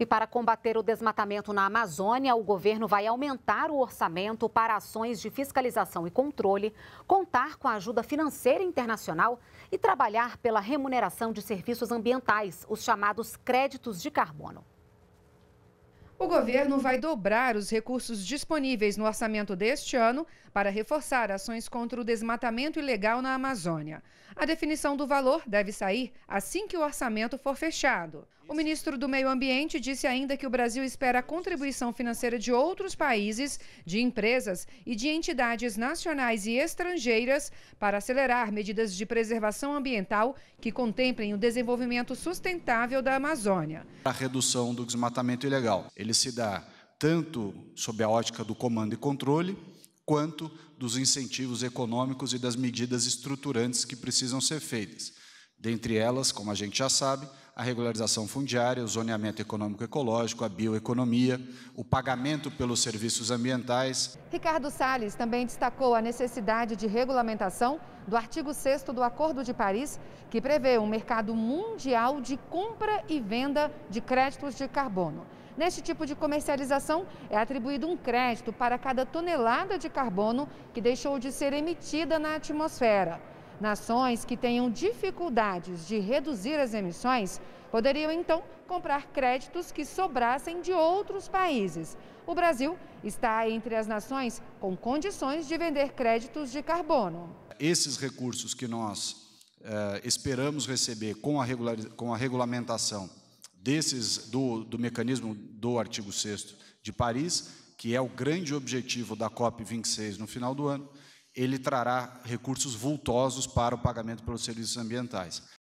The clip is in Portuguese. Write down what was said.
E para combater o desmatamento na Amazônia, o governo vai aumentar o orçamento para ações de fiscalização e controle, contar com a ajuda financeira internacional e trabalhar pela remuneração de serviços ambientais, os chamados créditos de carbono. O governo vai dobrar os recursos disponíveis no orçamento deste ano para reforçar ações contra o desmatamento ilegal na Amazônia. A definição do valor deve sair assim que o orçamento for fechado. O ministro do Meio Ambiente disse ainda que o Brasil espera a contribuição financeira de outros países, de empresas e de entidades nacionais e estrangeiras para acelerar medidas de preservação ambiental que contemplem o desenvolvimento sustentável da Amazônia. A redução do desmatamento ilegal. Ele ele se dá tanto sob a ótica do comando e controle, quanto dos incentivos econômicos e das medidas estruturantes que precisam ser feitas. Dentre elas, como a gente já sabe, a regularização fundiária, o zoneamento econômico-ecológico, a bioeconomia, o pagamento pelos serviços ambientais. Ricardo Salles também destacou a necessidade de regulamentação do artigo 6 do Acordo de Paris, que prevê um mercado mundial de compra e venda de créditos de carbono. Neste tipo de comercialização, é atribuído um crédito para cada tonelada de carbono que deixou de ser emitida na atmosfera. Nações que tenham dificuldades de reduzir as emissões poderiam então comprar créditos que sobrassem de outros países. O Brasil está entre as nações com condições de vender créditos de carbono. Esses recursos que nós eh, esperamos receber com a, com a regulamentação desses do, do mecanismo do artigo 6 de Paris, que é o grande objetivo da COP26 no final do ano, ele trará recursos vultosos para o pagamento pelos serviços ambientais.